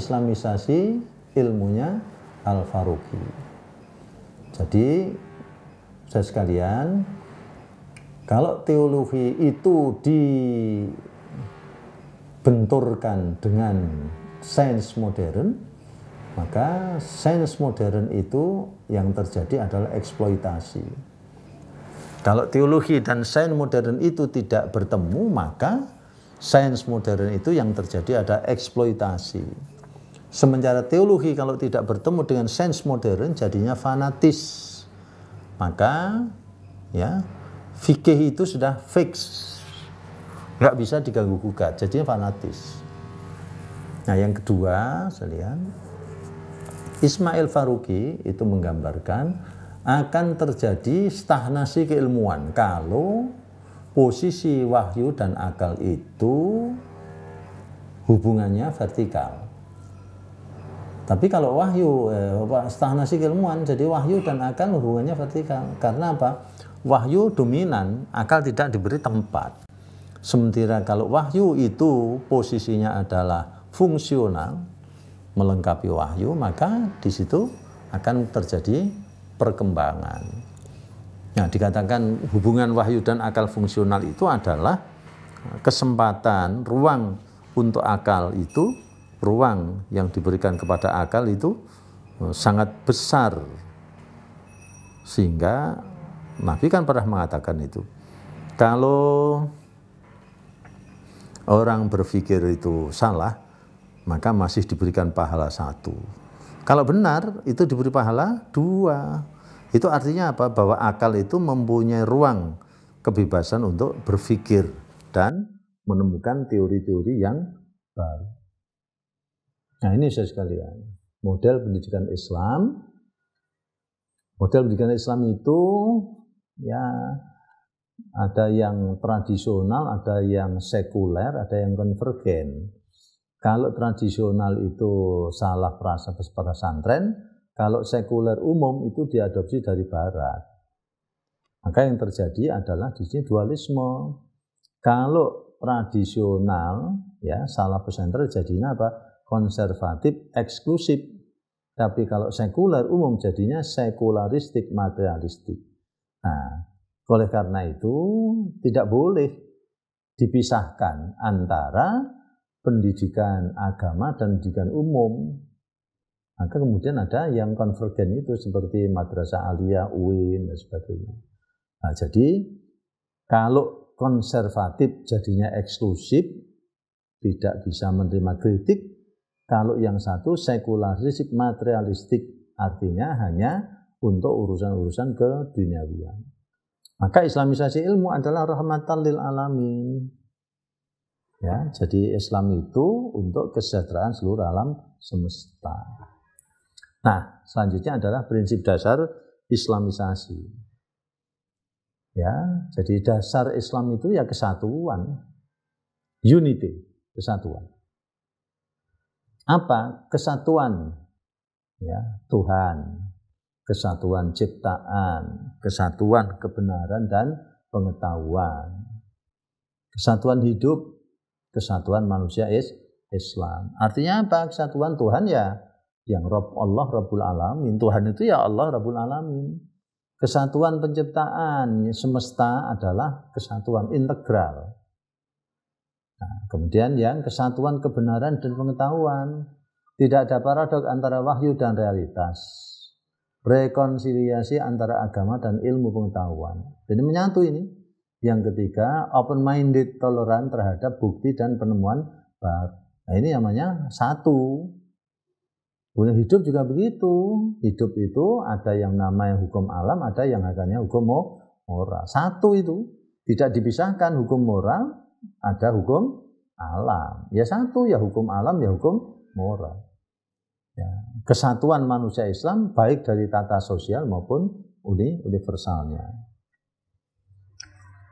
Islamisasi ilmunya Al-Faruqi. Jadi, saya sekalian, kalau teologi itu dibenturkan dengan sains modern, maka sains modern itu yang terjadi adalah eksploitasi. Kalau teologi dan sains modern itu tidak bertemu, maka sains modern itu yang terjadi ada eksploitasi. Sementara teologi kalau tidak bertemu dengan sains modern jadinya fanatis. Maka ya fikih itu sudah fix. Nggak bisa diganggu gugat, jadinya fanatis. Nah yang kedua, sekalian, Ismail Faruqi itu menggambarkan akan terjadi stagnasi keilmuan kalau posisi wahyu dan akal itu hubungannya vertikal tapi kalau wahyu, eh, stahnasi keilmuan, jadi wahyu dan akal hubungannya vertikal. Karena apa? Wahyu dominan, akal tidak diberi tempat. Sementara kalau wahyu itu posisinya adalah fungsional, melengkapi wahyu, maka di situ akan terjadi perkembangan. Nah, dikatakan hubungan wahyu dan akal fungsional itu adalah kesempatan, ruang untuk akal itu ruang yang diberikan kepada akal itu eh, sangat besar. Sehingga Nabi kan pernah mengatakan itu. Kalau orang berpikir itu salah, maka masih diberikan pahala satu. Kalau benar, itu diberi pahala dua. Itu artinya apa? Bahwa akal itu mempunyai ruang kebebasan untuk berpikir dan menemukan teori-teori yang baru. Nah ini saya sekalian, model pendidikan Islam. Model pendidikan Islam itu ya ada yang tradisional, ada yang sekuler, ada yang konvergen. Kalau tradisional itu salah perasa pada santren, kalau sekuler umum itu diadopsi dari barat. Maka yang terjadi adalah di sini dualisme. Kalau tradisional ya salah pesantren jadinya apa? konservatif, eksklusif. Tapi kalau sekuler umum jadinya sekularistik, materialistik. Nah, oleh karena itu tidak boleh dipisahkan antara pendidikan agama dan pendidikan umum. Maka kemudian ada yang konvergen itu seperti Madrasah Aliyah, UIN, dan sebagainya. Nah, jadi kalau konservatif jadinya eksklusif, tidak bisa menerima kritik, kalau yang satu sekularistik materialistik artinya hanya untuk urusan-urusan keduniawian. Maka Islamisasi ilmu adalah rahmatan lil alamin. Ya, jadi Islam itu untuk kesejahteraan seluruh alam semesta. Nah, selanjutnya adalah prinsip dasar Islamisasi. Ya, jadi dasar Islam itu ya kesatuan, unity, kesatuan apa kesatuan ya Tuhan kesatuan ciptaan kesatuan kebenaran dan pengetahuan kesatuan hidup kesatuan manusia is Islam artinya apa kesatuan Tuhan ya yang Rob Allah Rabbul Alamin Tuhan itu ya Allah Rabbul Alamin kesatuan penciptaan semesta adalah kesatuan integral Nah, kemudian yang kesatuan kebenaran dan pengetahuan. Tidak ada paradok antara wahyu dan realitas. Rekonsiliasi antara agama dan ilmu pengetahuan. Jadi menyatu ini. Yang ketiga, open-minded toleran terhadap bukti dan penemuan baru. Nah, ini namanya satu. Kemudian hidup juga begitu. Hidup itu ada yang namanya hukum alam, ada yang agamanya hukum moral. Satu itu. Tidak dipisahkan hukum moral ada hukum alam. Ya satu ya hukum alam ya hukum moral. Ya. Kesatuan manusia Islam baik dari tata sosial maupun uni universalnya.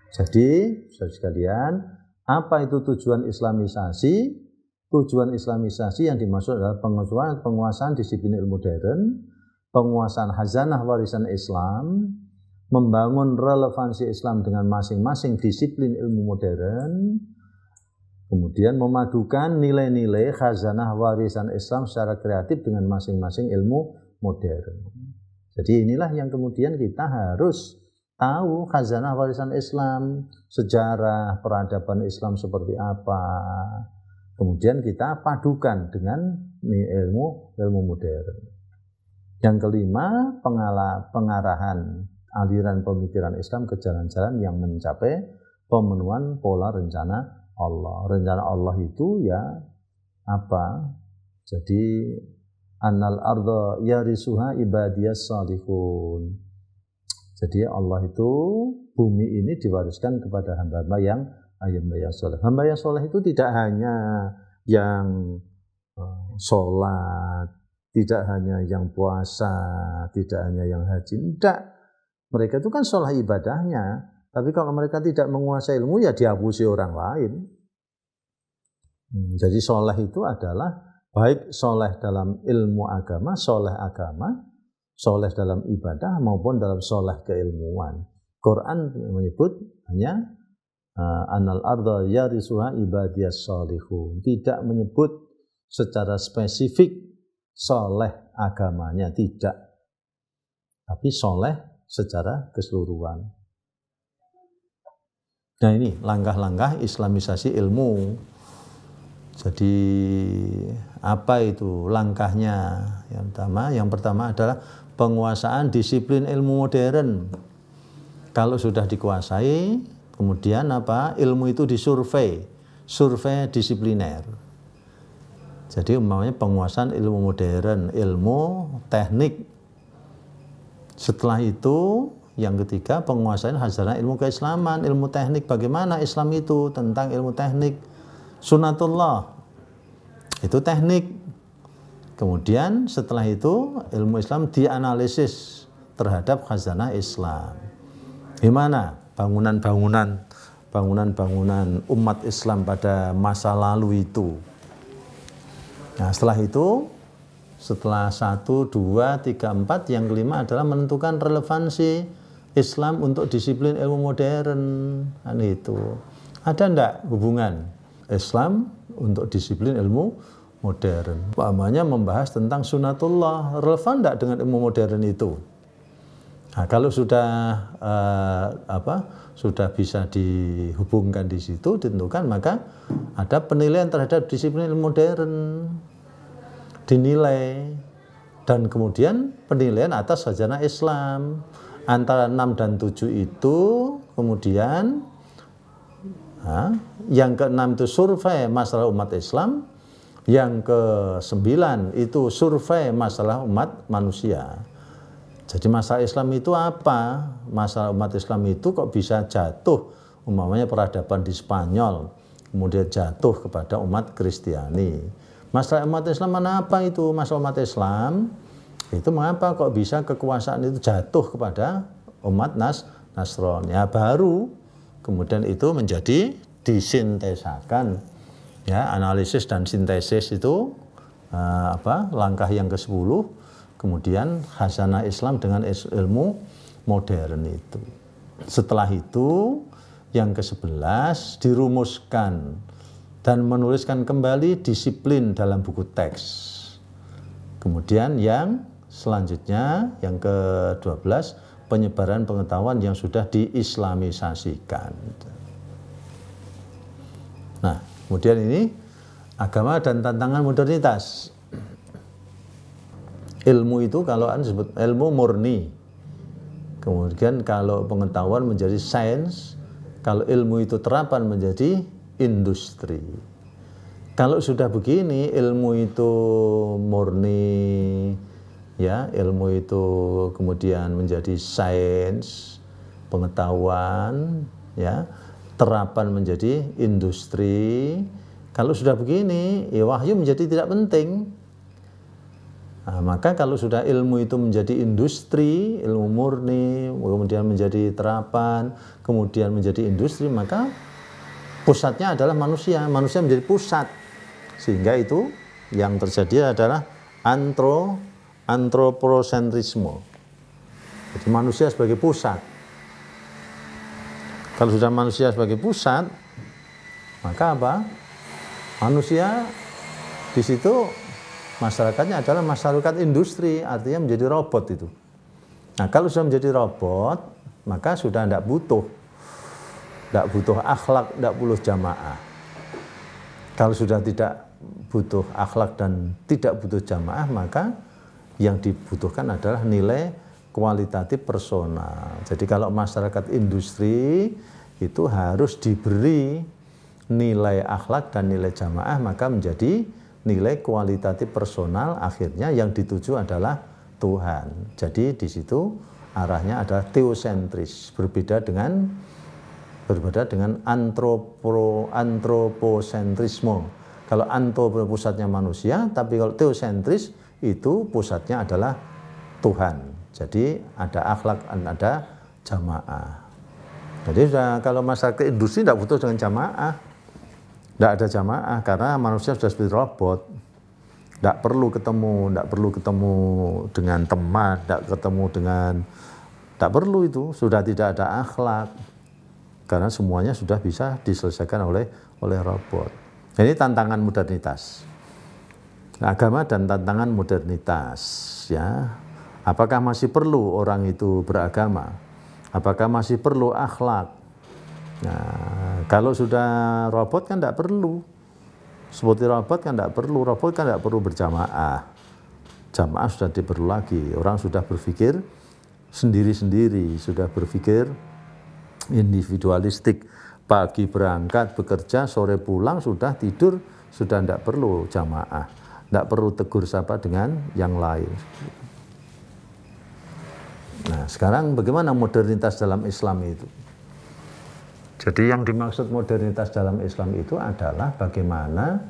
Jadi, saudara sekalian, apa itu tujuan Islamisasi? Tujuan Islamisasi yang dimaksud adalah penguasaan, penguasaan disiplin ilmu modern, penguasaan hazanah warisan Islam, membangun relevansi Islam dengan masing-masing disiplin ilmu modern, kemudian memadukan nilai-nilai khazanah warisan Islam secara kreatif dengan masing-masing ilmu modern. Jadi inilah yang kemudian kita harus tahu khazanah warisan Islam, sejarah peradaban Islam seperti apa. Kemudian kita padukan dengan ilmu ilmu modern. Yang kelima, pengala, pengarahan aliran pemikiran Islam ke jalan-jalan yang mencapai pemenuhan pola rencana Allah. Rencana Allah itu ya apa? Jadi annal arda yarisuha ibadiyas salihun. Jadi Allah itu bumi ini diwariskan kepada hamba-hamba yang ayam yang soleh. Hamba yang soleh itu tidak hanya yang e, sholat, tidak hanya yang puasa, tidak hanya yang haji, tidak mereka itu kan sholah ibadahnya. Tapi kalau mereka tidak menguasai ilmu ya dihapusi orang lain. Hmm, jadi soleh itu adalah baik soleh dalam ilmu agama, soleh agama, soleh dalam ibadah maupun dalam soleh keilmuan. Quran menyebut hanya eh, anal arda yarisuha ibadiyas sholihu, Tidak menyebut secara spesifik soleh agamanya, tidak. Tapi soleh secara keseluruhan. Nah ini langkah-langkah islamisasi ilmu. Jadi apa itu langkahnya? Yang pertama, yang pertama adalah penguasaan disiplin ilmu modern. Kalau sudah dikuasai, kemudian apa? Ilmu itu disurvei, survei disipliner. Jadi umpamanya penguasaan ilmu modern, ilmu teknik setelah itu yang ketiga penguasaan khazanah ilmu keislaman, ilmu teknik bagaimana Islam itu tentang ilmu teknik sunatullah. Itu teknik. Kemudian setelah itu ilmu Islam dianalisis terhadap khazanah Islam. Gimana bangunan-bangunan bangunan-bangunan umat Islam pada masa lalu itu. Nah, setelah itu setelah satu, dua, tiga, empat, yang kelima adalah menentukan relevansi Islam untuk disiplin ilmu modern. Kan itu. Ada ndak hubungan Islam untuk disiplin ilmu modern? Pahamannya membahas tentang sunatullah. Relevan ndak dengan ilmu modern itu? Nah, kalau sudah uh, apa sudah bisa dihubungkan di situ ditentukan maka ada penilaian terhadap disiplin modern dinilai dan kemudian penilaian atas sajana Islam antara 6 dan 7 itu kemudian ha, yang ke-6 itu survei masalah umat Islam yang ke-9 itu survei masalah umat manusia jadi masalah Islam itu apa? Masalah umat Islam itu kok bisa jatuh umpamanya peradaban di Spanyol kemudian jatuh kepada umat Kristiani Masalah umat Islam mana apa itu? Masalah umat Islam itu mengapa kok bisa kekuasaan itu jatuh kepada umat Nas Nasron? Ya baru kemudian itu menjadi disintesakan ya analisis dan sintesis itu uh, apa langkah yang ke-10 kemudian hasanah Islam dengan ilmu modern itu. Setelah itu yang ke-11 dirumuskan dan menuliskan kembali disiplin dalam buku teks. Kemudian yang selanjutnya yang ke-12 penyebaran pengetahuan yang sudah diislamisasikan. Nah, kemudian ini agama dan tantangan modernitas. Ilmu itu kalau Anda sebut ilmu murni. Kemudian kalau pengetahuan menjadi sains, kalau ilmu itu terapan menjadi industri. Kalau sudah begini ilmu itu murni ya, ilmu itu kemudian menjadi sains, pengetahuan ya, terapan menjadi industri. Kalau sudah begini, ya wahyu menjadi tidak penting. Nah, maka kalau sudah ilmu itu menjadi industri, ilmu murni, kemudian menjadi terapan, kemudian menjadi industri, maka pusatnya adalah manusia, manusia menjadi pusat. Sehingga itu yang terjadi adalah antro antroposentrisme. Jadi manusia sebagai pusat. Kalau sudah manusia sebagai pusat, maka apa? Manusia di situ masyarakatnya adalah masyarakat industri, artinya menjadi robot itu. Nah, kalau sudah menjadi robot, maka sudah tidak butuh tidak butuh akhlak, tidak butuh jamaah. Kalau sudah tidak butuh akhlak dan tidak butuh jamaah, maka yang dibutuhkan adalah nilai kualitatif personal. Jadi kalau masyarakat industri itu harus diberi nilai akhlak dan nilai jamaah, maka menjadi nilai kualitatif personal akhirnya yang dituju adalah Tuhan. Jadi di situ arahnya adalah teosentris, berbeda dengan berbeda dengan antropo, antroposentrisme. Kalau antropo pusatnya manusia, tapi kalau teosentris itu pusatnya adalah Tuhan. Jadi ada akhlak dan ada jamaah. Jadi sudah, kalau masyarakat industri tidak butuh dengan jamaah. Tidak ada jamaah karena manusia sudah seperti robot. Tidak perlu ketemu, tidak perlu ketemu dengan teman, tidak ketemu dengan, tidak perlu itu, sudah tidak ada akhlak, karena semuanya sudah bisa diselesaikan oleh oleh robot. Ini tantangan modernitas. Agama dan tantangan modernitas ya. Apakah masih perlu orang itu beragama? Apakah masih perlu akhlak? Nah, kalau sudah robot kan tidak perlu. Seperti robot kan tidak perlu, robot kan tidak perlu berjamaah. Jamaah sudah tidak lagi. Orang sudah berpikir sendiri-sendiri, sudah berpikir individualistik pagi berangkat bekerja sore pulang sudah tidur sudah tidak perlu jamaah tidak perlu tegur sapa dengan yang lain nah sekarang bagaimana modernitas dalam Islam itu jadi yang dimaksud modernitas dalam Islam itu adalah bagaimana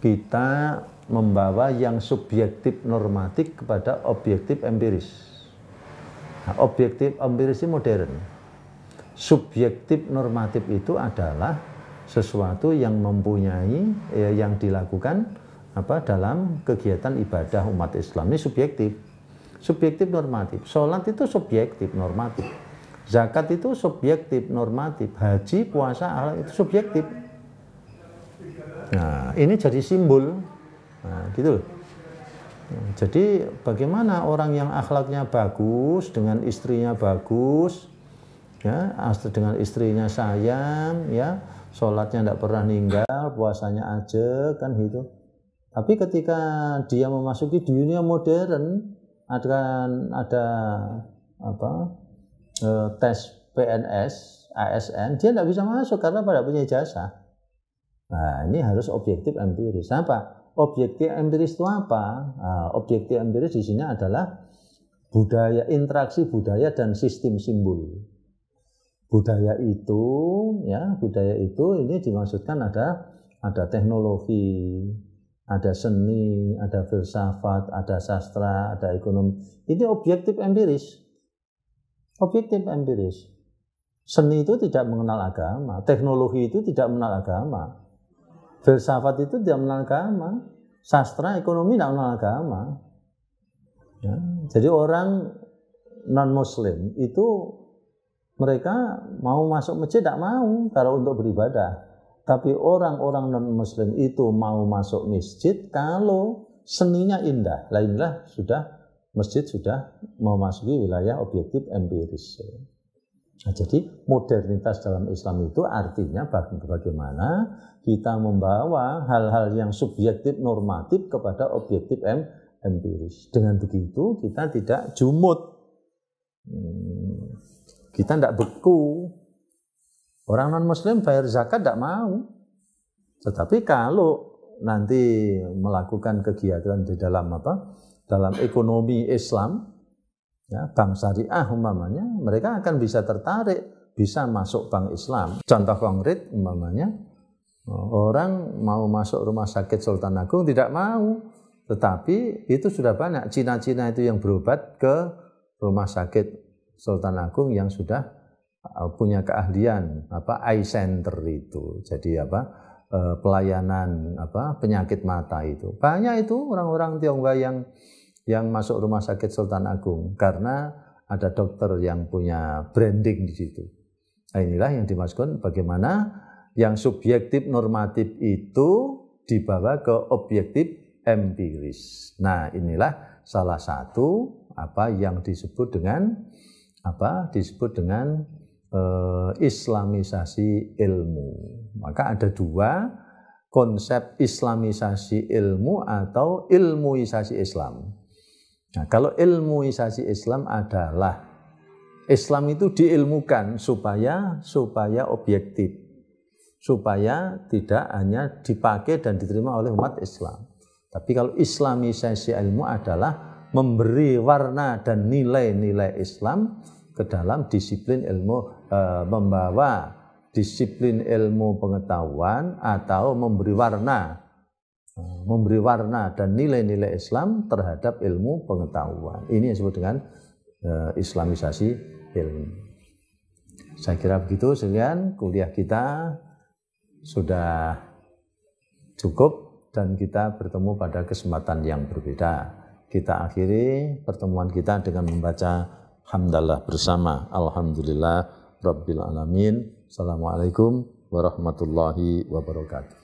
kita membawa yang subjektif normatif kepada objektif empiris. Nah, objektif empiris modern subjektif normatif itu adalah sesuatu yang mempunyai ya, yang dilakukan apa dalam kegiatan ibadah umat Islam ini subjektif subjektif normatif sholat itu subjektif normatif zakat itu subjektif normatif haji puasa Allah itu subjektif nah ini jadi simbol nah, gitu loh jadi bagaimana orang yang akhlaknya bagus dengan istrinya bagus ya dengan istrinya sayang ya sholatnya tidak pernah ninggal puasanya aja kan gitu tapi ketika dia memasuki dunia modern akan ada apa e, tes PNS ASN dia tidak bisa masuk karena pada punya jasa nah ini harus objektif empiris apa nah, objektif empiris itu apa nah, objektif empiris di sini adalah budaya interaksi budaya dan sistem simbol budaya itu ya budaya itu ini dimaksudkan ada ada teknologi ada seni ada filsafat ada sastra ada ekonomi ini objektif empiris objektif empiris seni itu tidak mengenal agama teknologi itu tidak mengenal agama filsafat itu tidak mengenal agama sastra ekonomi tidak mengenal agama ya. jadi orang non muslim itu mereka mau masuk masjid tidak mau kalau untuk beribadah. Tapi orang-orang non-muslim itu mau masuk masjid kalau seninya indah. Lainlah sudah masjid sudah memasuki wilayah objektif empiris. Nah, jadi modernitas dalam Islam itu artinya bagaimana kita membawa hal-hal yang subjektif normatif kepada objektif empiris. Dengan begitu kita tidak jumut. Hmm kita tidak beku. Orang non-muslim bayar zakat tidak mau. Tetapi kalau nanti melakukan kegiatan di dalam apa? Dalam ekonomi Islam, ya, bank syariah umpamanya, mereka akan bisa tertarik, bisa masuk bank Islam. Contoh konkret umpamanya, orang mau masuk rumah sakit Sultan Agung tidak mau, tetapi itu sudah banyak Cina-Cina itu yang berobat ke rumah sakit Sultan Agung yang sudah uh, punya keahlian apa eye center itu. Jadi apa uh, pelayanan apa penyakit mata itu. Banyak itu orang-orang Tionghoa yang yang masuk rumah sakit Sultan Agung karena ada dokter yang punya branding di situ. Nah, inilah yang dimaksudkan bagaimana yang subjektif normatif itu dibawa ke objektif empiris. Nah, inilah salah satu apa yang disebut dengan apa disebut dengan eh, Islamisasi ilmu. Maka ada dua konsep Islamisasi ilmu atau ilmuisasi Islam. Nah, kalau ilmuisasi Islam adalah Islam itu diilmukan supaya supaya objektif, supaya tidak hanya dipakai dan diterima oleh umat Islam. Tapi kalau Islamisasi ilmu adalah memberi warna dan nilai-nilai Islam ke dalam disiplin ilmu e, membawa disiplin ilmu pengetahuan atau memberi warna e, memberi warna dan nilai-nilai Islam terhadap ilmu pengetahuan. Ini yang disebut dengan e, islamisasi ilmu. Saya kira begitu sekian kuliah kita sudah cukup dan kita bertemu pada kesempatan yang berbeda kita akhiri pertemuan kita dengan membaca hamdalah bersama. Alhamdulillah Rabbil Alamin. Assalamualaikum warahmatullahi wabarakatuh.